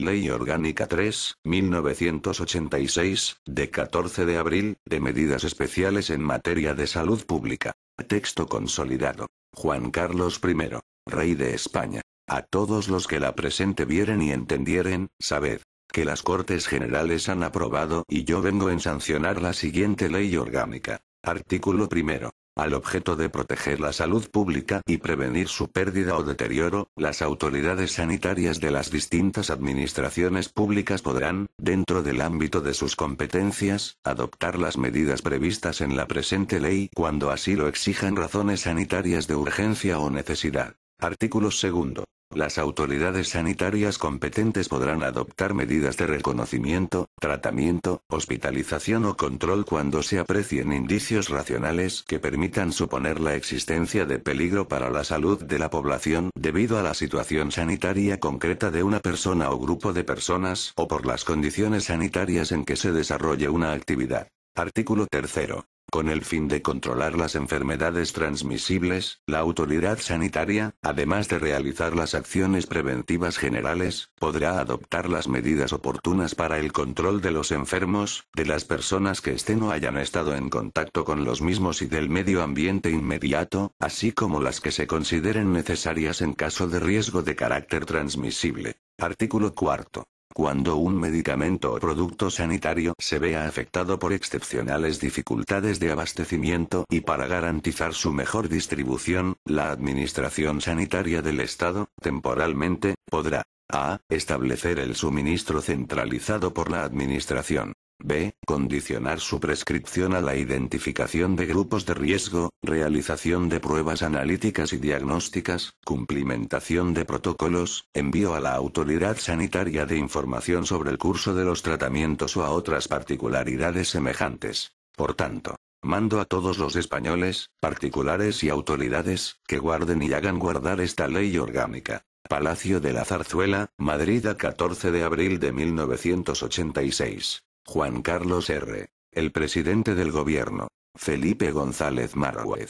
Ley Orgánica 3, 1986, de 14 de abril, de medidas especiales en materia de salud pública. Texto consolidado. Juan Carlos I, Rey de España. A todos los que la presente vieren y entendieren, sabed que las Cortes Generales han aprobado y yo vengo en sancionar la siguiente ley orgánica. Artículo primero. Al objeto de proteger la salud pública y prevenir su pérdida o deterioro, las autoridades sanitarias de las distintas administraciones públicas podrán, dentro del ámbito de sus competencias, adoptar las medidas previstas en la presente ley cuando así lo exijan razones sanitarias de urgencia o necesidad. Artículo 2. Las autoridades sanitarias competentes podrán adoptar medidas de reconocimiento, tratamiento, hospitalización o control cuando se aprecien indicios racionales que permitan suponer la existencia de peligro para la salud de la población debido a la situación sanitaria concreta de una persona o grupo de personas o por las condiciones sanitarias en que se desarrolle una actividad. Artículo 3. Con el fin de controlar las enfermedades transmisibles, la autoridad sanitaria, además de realizar las acciones preventivas generales, podrá adoptar las medidas oportunas para el control de los enfermos, de las personas que estén o hayan estado en contacto con los mismos y del medio ambiente inmediato, así como las que se consideren necesarias en caso de riesgo de carácter transmisible. Artículo 4. Cuando un medicamento o producto sanitario se vea afectado por excepcionales dificultades de abastecimiento y para garantizar su mejor distribución, la Administración Sanitaria del Estado, temporalmente, podrá a. Establecer el suministro centralizado por la Administración B. Condicionar su prescripción a la identificación de grupos de riesgo, realización de pruebas analíticas y diagnósticas, cumplimentación de protocolos, envío a la autoridad sanitaria de información sobre el curso de los tratamientos o a otras particularidades semejantes. Por tanto, mando a todos los españoles, particulares y autoridades, que guarden y hagan guardar esta ley orgánica. Palacio de la Zarzuela, Madrid a 14 de abril de 1986. Juan Carlos R. El presidente del gobierno. Felipe González Marruez.